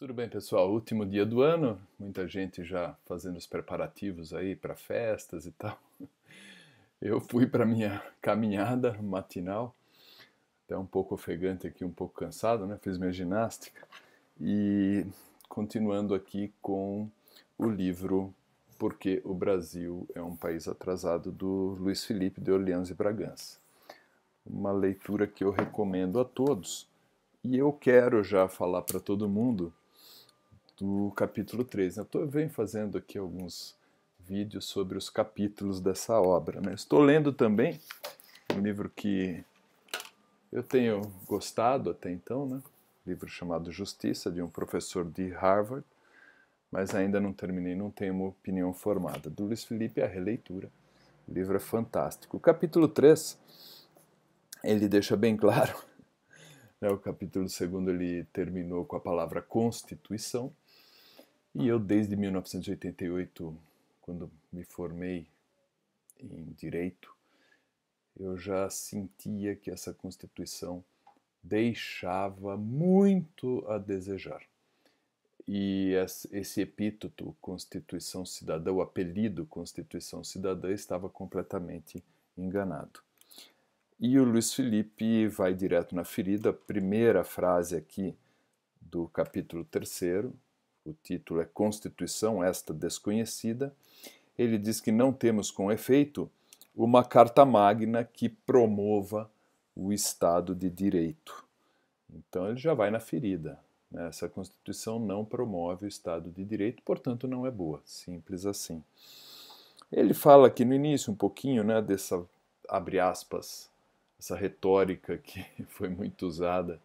Tudo bem, pessoal? Último dia do ano, muita gente já fazendo os preparativos aí para festas e tal. Eu fui para minha caminhada matinal, até um pouco ofegante aqui, um pouco cansado, né? Fiz minha ginástica e continuando aqui com o livro Porque o Brasil é um país atrasado do Luiz Felipe de Orleans e Bragança. Uma leitura que eu recomendo a todos. E eu quero já falar para todo mundo do capítulo 3. Eu tô, venho fazendo aqui alguns vídeos sobre os capítulos dessa obra. Né? Estou lendo também um livro que eu tenho gostado até então, né? Um livro chamado Justiça, de um professor de Harvard, mas ainda não terminei, não tenho uma opinião formada. Do Luiz Felipe, a releitura. O livro é fantástico. O capítulo 3, ele deixa bem claro, né? o capítulo 2 ele terminou com a palavra constituição, e eu, desde 1988, quando me formei em direito, eu já sentia que essa Constituição deixava muito a desejar. E esse epíteto Constituição Cidadã, o apelido Constituição Cidadã, estava completamente enganado. E o Luiz Felipe vai direto na ferida. A primeira frase aqui do capítulo terceiro o título é Constituição, esta desconhecida, ele diz que não temos com efeito uma carta magna que promova o Estado de Direito. Então ele já vai na ferida. Né? Essa Constituição não promove o Estado de Direito, portanto não é boa. Simples assim. Ele fala aqui no início um pouquinho né, dessa, abre aspas, essa retórica que foi muito usada,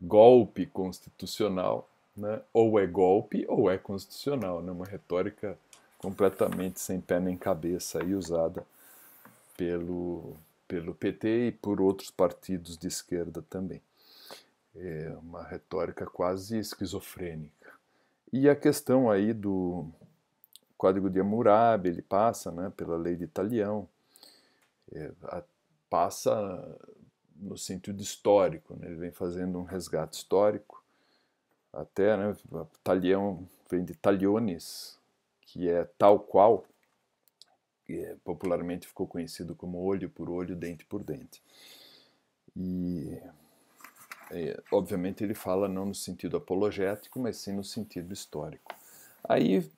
golpe constitucional, né? ou é golpe ou é constitucional, né? uma retórica completamente sem pé nem cabeça e usada pelo, pelo PT e por outros partidos de esquerda também. É uma retórica quase esquizofrênica. E a questão aí do Código de Hammurabi, ele passa né, pela lei de Italião, é, a, passa no sentido histórico, né? ele vem fazendo um resgate histórico até, né, talião vem de taliones, que é tal qual, que é, popularmente ficou conhecido como olho por olho, dente por dente. E, é, obviamente, ele fala não no sentido apologético, mas sim no sentido histórico. Aí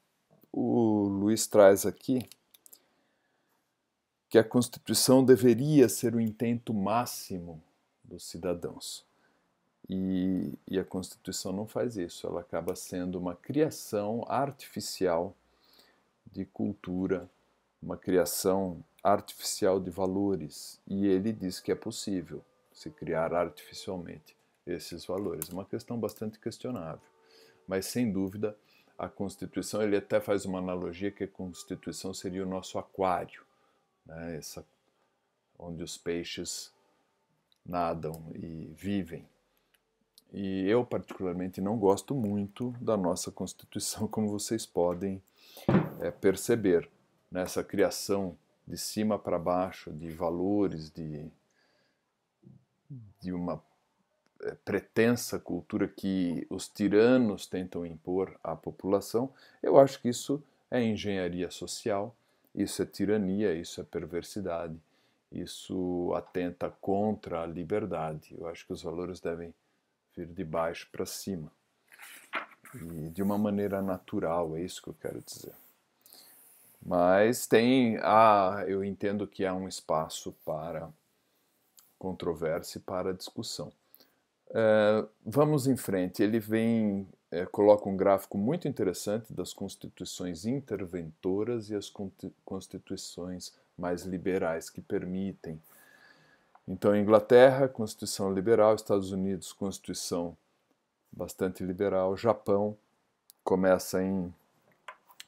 o Luiz traz aqui que a Constituição deveria ser o intento máximo dos cidadãos. E, e, a Constituição não faz isso, ela acaba sendo uma criação artificial de cultura, uma criação artificial de valores. E ele diz que é possível se criar artificialmente esses valores. É uma questão bastante questionável, mas sem dúvida a Constituição, ele até faz uma analogia que a Constituição seria o nosso aquário, né? Essa, onde os peixes nadam e vivem. E eu, particularmente, não gosto muito da nossa Constituição, como vocês podem é, perceber, nessa né? criação de cima para baixo de valores, de, de uma é, pretensa cultura que os tiranos tentam impor à população. Eu acho que isso é engenharia social, isso é tirania, isso é perversidade, isso atenta contra a liberdade. Eu acho que os valores devem vir de baixo para cima. E de uma maneira natural, é isso que eu quero dizer. Mas tem, ah, eu entendo que há um espaço para controvérsia e para discussão. Uh, vamos em frente. Ele vem, uh, coloca um gráfico muito interessante das constituições interventoras e as constituições mais liberais que permitem então, Inglaterra, Constituição liberal, Estados Unidos, Constituição bastante liberal, Japão começa em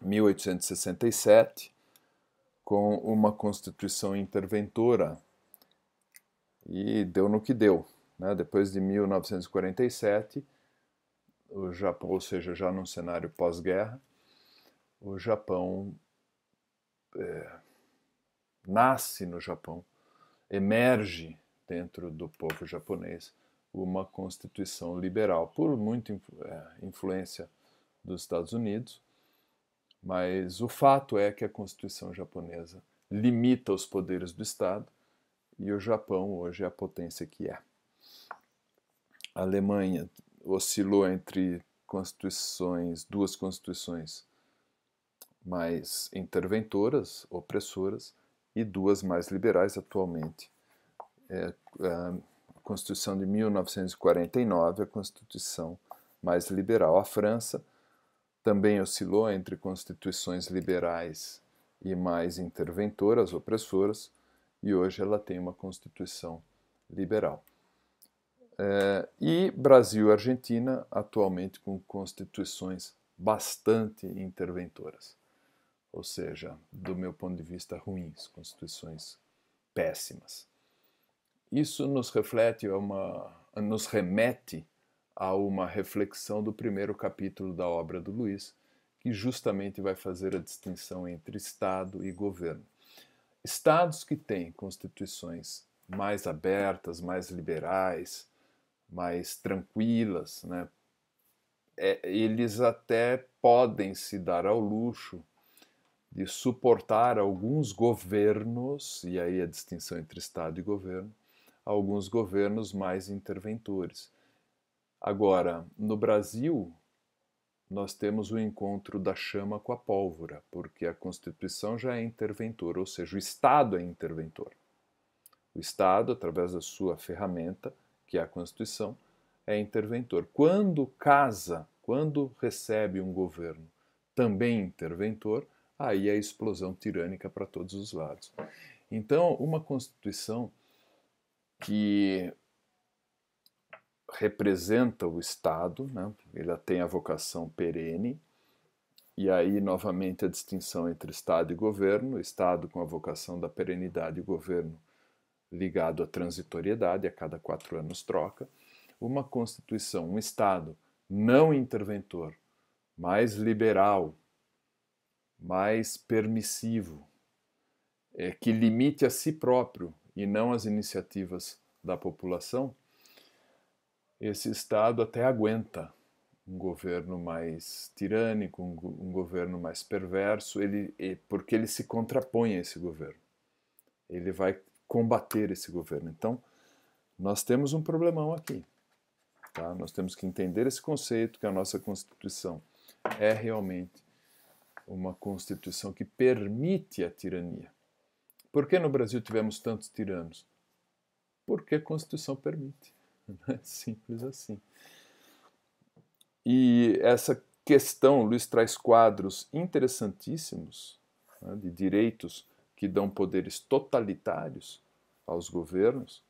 1867 com uma Constituição interventora e deu no que deu. Né? Depois de 1947, o Japão, ou seja, já num cenário pós-guerra, o Japão é, nasce no Japão emerge dentro do povo japonês uma constituição liberal, por muita é, influência dos Estados Unidos, mas o fato é que a Constituição japonesa limita os poderes do Estado e o Japão hoje é a potência que é. A Alemanha oscilou entre constituições, duas constituições mais interventoras, opressoras, e duas mais liberais atualmente. É, é a Constituição de 1949, a Constituição mais liberal. A França também oscilou entre constituições liberais e mais interventoras, opressoras, e hoje ela tem uma constituição liberal. É, e Brasil e Argentina, atualmente com constituições bastante interventoras ou seja, do meu ponto de vista, ruins, constituições péssimas. Isso nos reflete uma, nos remete a uma reflexão do primeiro capítulo da obra do Luiz, que justamente vai fazer a distinção entre Estado e governo. Estados que têm constituições mais abertas, mais liberais, mais tranquilas, né? É, eles até podem se dar ao luxo de suportar alguns governos, e aí a distinção entre Estado e governo, alguns governos mais interventores. Agora, no Brasil, nós temos o encontro da chama com a pólvora, porque a Constituição já é interventora, ou seja, o Estado é interventor. O Estado, através da sua ferramenta, que é a Constituição, é interventor. Quando casa, quando recebe um governo também interventor, aí é explosão tirânica para todos os lados. Então, uma Constituição que representa o Estado, né? ela tem a vocação perene, e aí novamente a distinção entre Estado e governo, Estado com a vocação da perenidade e governo ligado à transitoriedade, a cada quatro anos troca. Uma Constituição, um Estado não interventor, mais liberal, mais permissivo, é, que limite a si próprio e não as iniciativas da população, esse Estado até aguenta um governo mais tirânico, um, um governo mais perverso, ele, porque ele se contrapõe a esse governo. Ele vai combater esse governo. Então, nós temos um problemão aqui. Tá? Nós temos que entender esse conceito que a nossa Constituição é realmente uma constituição que permite a tirania. Por que no Brasil tivemos tantos tiranos? Porque a Constituição permite. É simples assim. E essa questão, Luiz traz quadros interessantíssimos né, de direitos que dão poderes totalitários aos governos.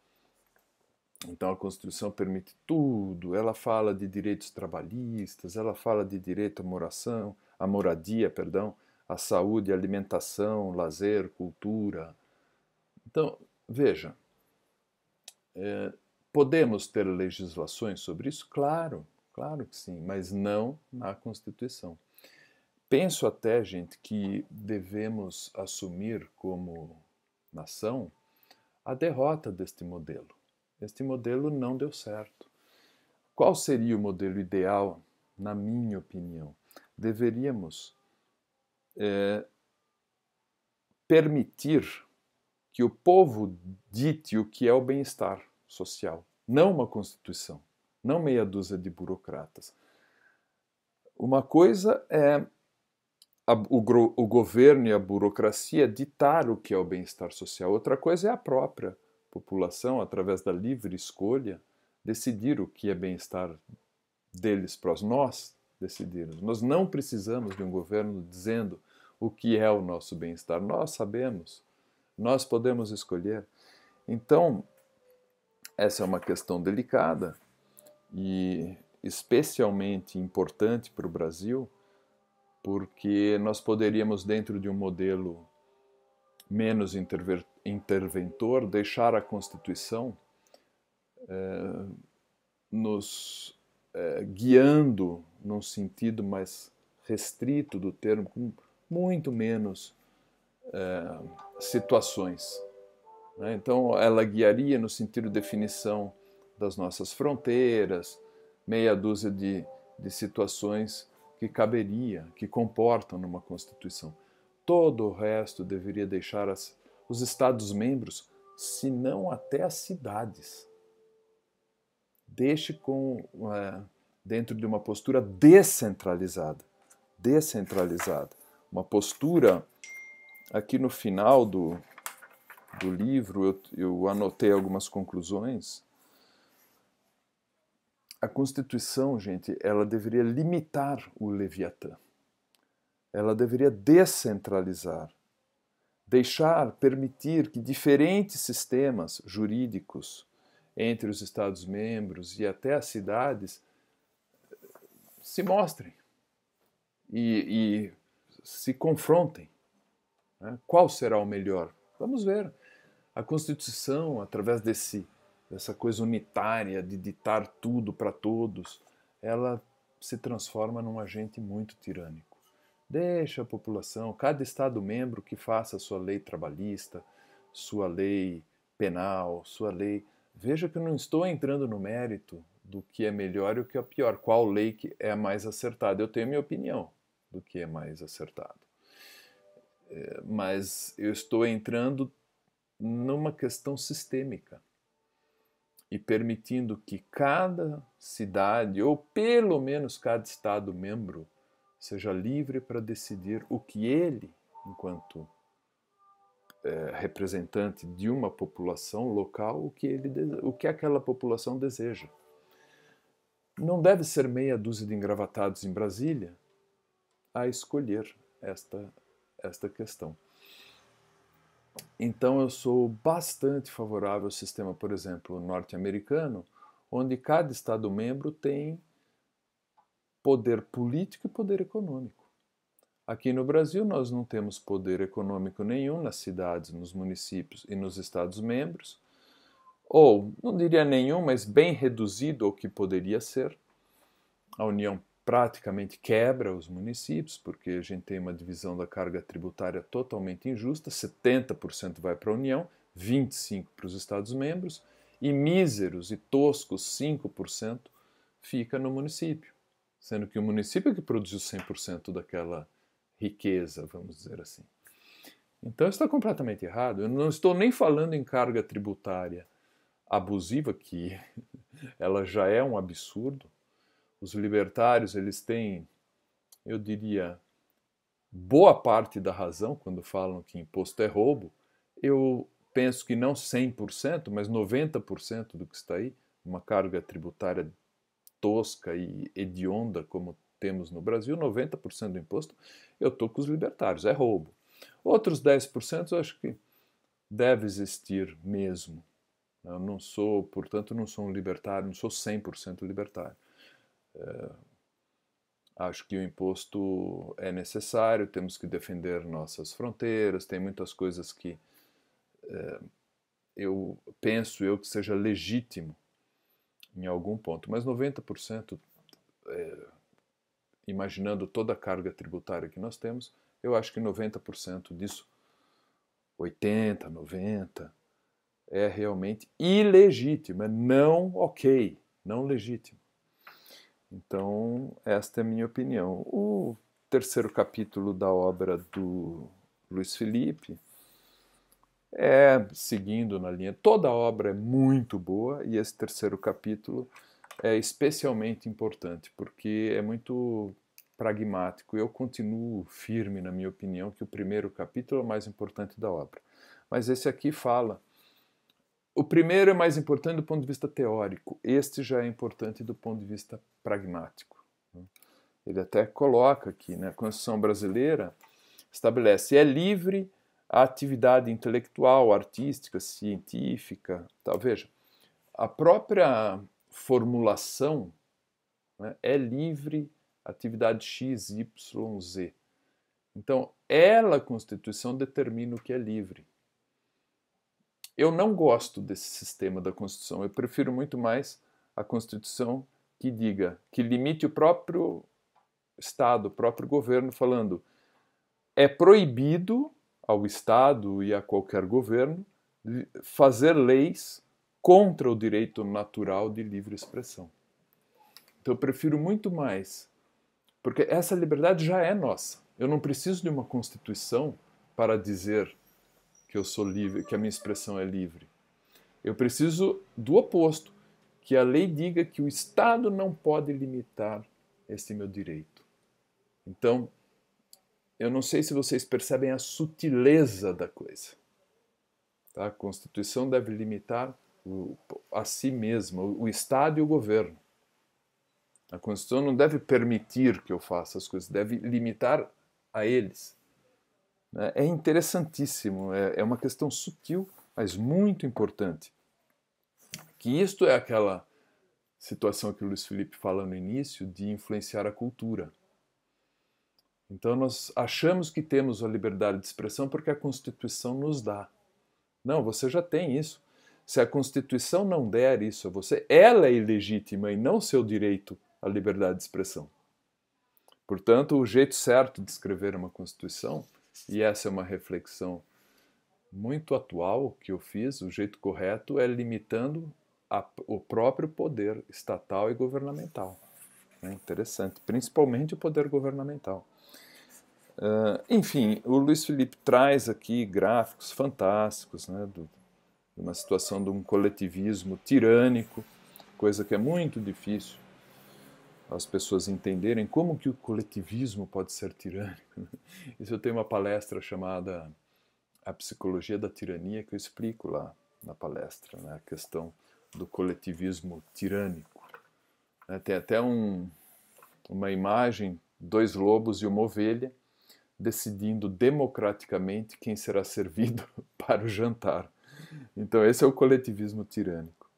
Então a Constituição permite tudo. Ela fala de direitos trabalhistas, ela fala de direito à moração, a moradia, perdão, a saúde, a alimentação, lazer, cultura. Então, veja, é, podemos ter legislações sobre isso? Claro, claro que sim, mas não na Constituição. Penso até, gente, que devemos assumir como nação a derrota deste modelo. Este modelo não deu certo. Qual seria o modelo ideal, na minha opinião? deveríamos é, permitir que o povo dite o que é o bem-estar social, não uma constituição, não meia dúzia de burocratas. Uma coisa é a, o, o governo e a burocracia ditar o que é o bem-estar social, outra coisa é a própria população, através da livre escolha, decidir o que é bem-estar deles para nós, decidirmos. Nós não precisamos de um governo dizendo o que é o nosso bem-estar. Nós sabemos, nós podemos escolher. Então, essa é uma questão delicada e especialmente importante para o Brasil, porque nós poderíamos, dentro de um modelo menos interventor, deixar a Constituição eh, nos eh, guiando num sentido mais restrito do termo, com muito menos eh, situações. Né? Então, ela guiaria no sentido de definição das nossas fronteiras, meia dúzia de, de situações que caberia, que comportam numa Constituição. Todo o resto deveria deixar as, os Estados-membros, se não até as cidades deixe com é, dentro de uma postura descentralizada, descentralizada, uma postura aqui no final do, do livro eu, eu anotei algumas conclusões. A Constituição, gente, ela deveria limitar o Leviatã. Ela deveria descentralizar deixar, permitir que diferentes sistemas jurídicos entre os Estados-membros e até as cidades se mostrem e, e se confrontem. Né? Qual será o melhor? Vamos ver. A Constituição, através desse, dessa coisa unitária de ditar tudo para todos, ela se transforma num agente muito tirânico. Deixa a população, cada Estado-membro que faça sua lei trabalhista, sua lei penal, sua lei Veja que eu não estou entrando no mérito do que é melhor e o que é pior, qual lei que é mais acertada. Eu tenho a minha opinião do que é mais acertado. É, mas eu estou entrando numa questão sistêmica e permitindo que cada cidade, ou pelo menos cada Estado membro, seja livre para decidir o que ele, enquanto é, representante de uma população local o que, ele, o que aquela população deseja. Não deve ser meia dúzia de engravatados em Brasília a escolher esta, esta questão. Então eu sou bastante favorável ao sistema, por exemplo, norte-americano, onde cada Estado membro tem poder político e poder econômico. Aqui no Brasil, nós não temos poder econômico nenhum nas cidades, nos municípios e nos Estados-membros, ou, não diria nenhum, mas bem reduzido ao que poderia ser. A União praticamente quebra os municípios, porque a gente tem uma divisão da carga tributária totalmente injusta: 70% vai para a União, 25% para os Estados-membros, e míseros e toscos 5% fica no município, sendo que o município é que produziu 100% daquela riqueza, vamos dizer assim. Então está completamente errado. Eu não estou nem falando em carga tributária abusiva, que ela já é um absurdo. Os libertários, eles têm, eu diria, boa parte da razão quando falam que imposto é roubo. Eu penso que não 100%, mas 90% do que está aí, uma carga tributária tosca e hedionda como temos no Brasil, 90% do imposto eu estou com os libertários, é roubo. Outros 10% eu acho que deve existir mesmo. Eu não sou, portanto, não sou um libertário, não sou 100% libertário. É, acho que o imposto é necessário, temos que defender nossas fronteiras, tem muitas coisas que é, eu penso eu que seja legítimo em algum ponto, mas 90% é, imaginando toda a carga tributária que nós temos, eu acho que 90% disso, 80, 90, é realmente ilegítimo, é não ok, não legítimo. Então, esta é a minha opinião. O terceiro capítulo da obra do Luiz Felipe é seguindo na linha. Toda a obra é muito boa e esse terceiro capítulo é especialmente importante, porque é muito pragmático. Eu continuo firme na minha opinião que o primeiro capítulo é o mais importante da obra. Mas esse aqui fala. O primeiro é mais importante do ponto de vista teórico, este já é importante do ponto de vista pragmático. Né? Ele até coloca aqui, né, a Constituição brasileira estabelece é livre a atividade intelectual, artística, científica, tal. Veja, a própria formulação né, é livre atividade X, Y, Z. Então, ela, a Constituição, determina o que é livre. Eu não gosto desse sistema da Constituição. Eu prefiro muito mais a Constituição que diga, que limite o próprio Estado, o próprio governo, falando é proibido ao Estado e a qualquer governo fazer leis contra o direito natural de livre expressão. Então eu prefiro muito mais, porque essa liberdade já é nossa. Eu não preciso de uma constituição para dizer que eu sou livre, que a minha expressão é livre. Eu preciso do oposto, que a lei diga que o Estado não pode limitar este meu direito. Então, eu não sei se vocês percebem a sutileza da coisa. Tá? A Constituição deve limitar a si mesma, o, Estado e o governo. A Constituição não deve permitir que eu faça as coisas, deve limitar a eles. Né? É interessantíssimo, é, é uma questão sutil, mas muito importante. Que isto é aquela situação que o Luiz Felipe fala no início de influenciar a cultura. Então nós achamos que temos a liberdade de expressão porque a Constituição nos dá. Não, você já tem isso. Se a Constituição não der isso a você, ela é ilegítima e não seu direito à liberdade de expressão. Portanto, o jeito certo de escrever uma Constituição, e essa é uma reflexão muito atual que eu fiz, o jeito correto é limitando a, o próprio poder estatal e governamental. É interessante, principalmente o poder governamental. Uh, enfim, o Luiz Felipe traz aqui gráficos fantásticos né, do, uma situação de um coletivismo tirânico, coisa que é muito difícil as pessoas entenderem como que o coletivismo pode ser tirânico. Né? Isso eu tenho uma palestra chamada A Psicologia da Tirania que eu explico lá na palestra, né? a questão do coletivismo tirânico. Né? Tem até um, uma imagem, dois lobos e uma ovelha, decidindo democraticamente quem será servido para o jantar. Então, esse é o coletivismo tirânico.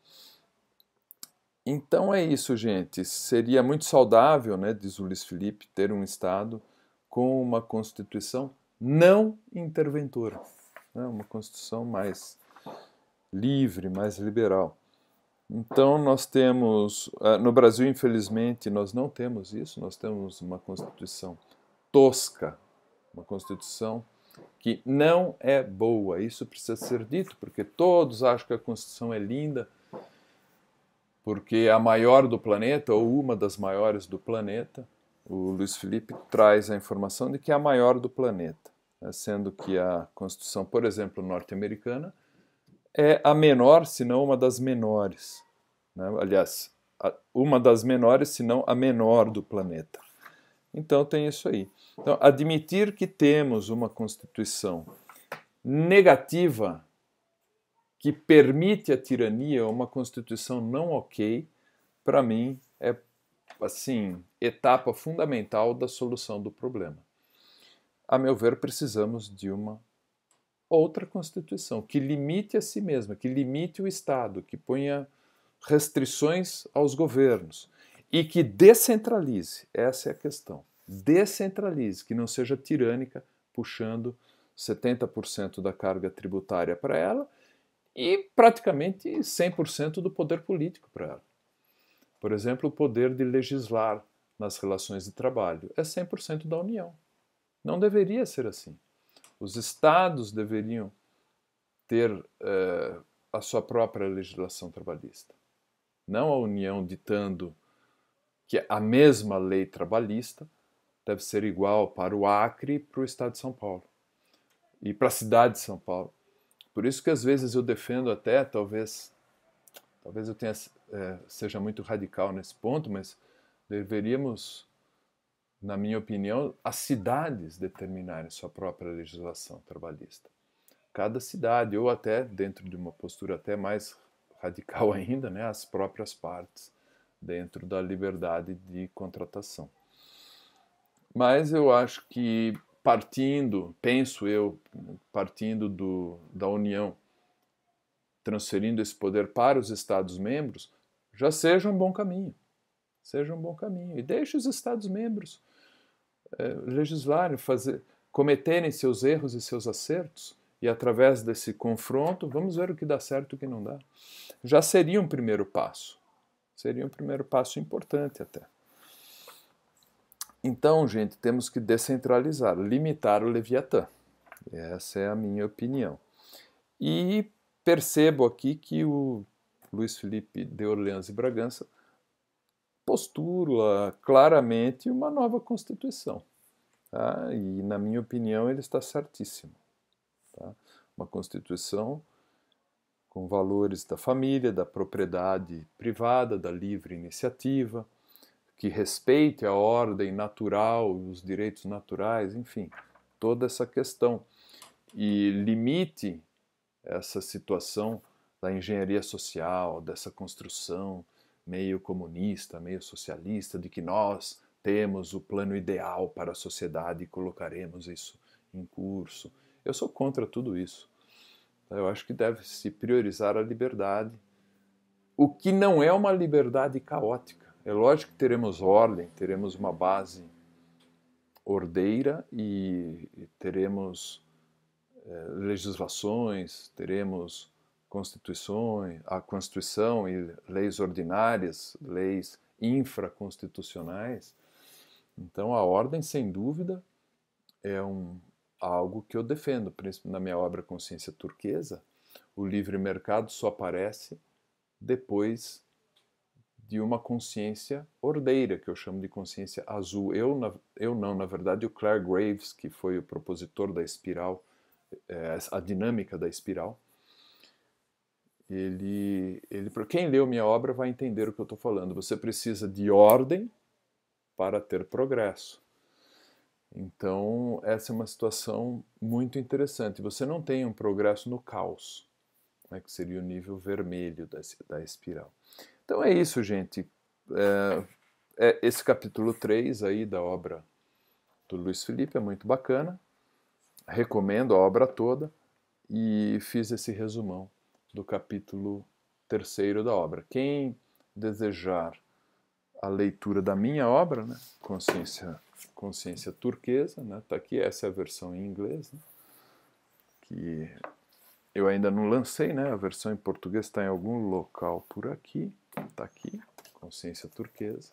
Então é isso, gente. Seria muito saudável, né, diz Luiz Felipe, ter um Estado com uma Constituição não interventora, né, uma Constituição mais livre, mais liberal. Então nós temos, eh, no Brasil, infelizmente, nós não temos isso, nós temos uma Constituição tosca, uma Constituição que não é boa. Isso precisa ser dito, porque todos acham que a Constituição é linda, porque é a maior do planeta, ou uma das maiores do planeta. O Luiz Felipe traz a informação de que é a maior do planeta, né? sendo que a Constituição, por exemplo, norte-americana, é a menor, se não uma das menores. Né? Aliás, uma das menores, se não a menor do planeta. Então tem isso aí. Então, admitir que temos uma Constituição negativa que permite a tirania, uma Constituição não ok, para mim é assim etapa fundamental da solução do problema. A meu ver, precisamos de uma outra Constituição que limite a si mesma, que limite o Estado, que ponha restrições aos governos, e que descentralize. Essa é a questão. Descentralize, que não seja tirânica, puxando 70% da carga tributária para ela e praticamente 100% do poder político para ela. Por exemplo, o poder de legislar nas relações de trabalho é 100% da União. Não deveria ser assim. Os estados deveriam ter eh, a sua própria legislação trabalhista, não a União ditando que a mesma lei trabalhista deve ser igual para o Acre e para o Estado de São Paulo e para a cidade de São Paulo. Por isso que às vezes eu defendo até, talvez, talvez eu tenha, é, seja muito radical nesse ponto, mas deveríamos, na minha opinião, as cidades determinarem sua própria legislação trabalhista. Cada cidade, ou até dentro de uma postura até mais radical ainda, né, as próprias partes dentro da liberdade de contratação. Mas eu acho que partindo, penso eu, partindo do, da União, transferindo esse poder para os Estados-membros, já seja um bom caminho. Seja um bom caminho. E deixe os Estados-membros é, eh, legislarem, fazer, cometerem seus erros e seus acertos. E através desse confronto, vamos ver o que dá certo e o que não dá. Já seria um primeiro passo. Seria um primeiro passo importante até. Então, gente, temos que descentralizar, limitar o Leviatã. Essa é a minha opinião. E percebo aqui que o Luiz Felipe de Orleans e Bragança postula claramente uma nova Constituição. Tá? E, na minha opinião, ele está certíssimo. Tá? Uma Constituição com valores da família, da propriedade privada, da livre iniciativa, que respeite a ordem natural, os direitos naturais, enfim, toda essa questão. E limite essa situação da engenharia social, dessa construção meio comunista, meio socialista, de que nós temos o plano ideal para a sociedade e colocaremos isso em curso. Eu sou contra tudo isso. Então, eu acho que deve se priorizar a liberdade, o que não é uma liberdade caótica. É lógico que teremos ordem, teremos uma base ordeira e teremos eh, legislações, teremos constituições, a Constituição e leis ordinárias, leis infraconstitucionais. Então, a ordem, sem dúvida, é um, algo que eu defendo, principalmente na minha obra Consciência Turquesa, o livre mercado só aparece depois de uma consciência ordeira, que eu chamo de consciência azul. Eu, na, eu não, na verdade, o Claire Graves, que foi o propositor da espiral, é, a dinâmica da espiral, ele, ele, quem leu minha obra vai entender o que eu estou falando. Você precisa de ordem para ter progresso. Então, essa é uma situação muito interessante. Você não tem um progresso no caos, né, que seria o nível vermelho da, da espiral. Então é isso, gente. É, é, esse capítulo 3 aí da obra do Luiz Felipe é muito bacana. Recomendo a obra toda e fiz esse resumão do capítulo terceiro da obra. Quem desejar a leitura da minha obra, né, Consciência consciência turquesa, né? Tá aqui essa é a versão em inglês, né? que eu ainda não lancei, né? A versão em português está em algum local por aqui, tá aqui, consciência turquesa.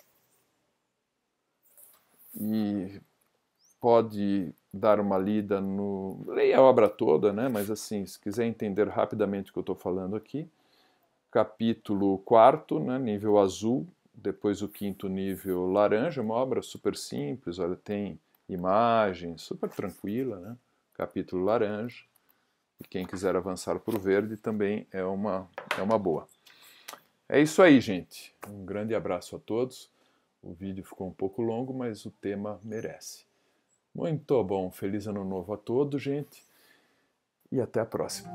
E pode dar uma lida no. Leia a obra toda, né? Mas assim, se quiser entender rapidamente o que eu estou falando aqui, capítulo 4, né, nível azul, depois o quinto nível laranja, é uma obra super simples, olha, tem imagens super tranquila, né? capítulo laranja. E quem quiser avançar para o verde também é uma, é uma boa. É isso aí, gente. Um grande abraço a todos. O vídeo ficou um pouco longo, mas o tema merece. Muito bom. Feliz ano novo a todos, gente. E até a próxima.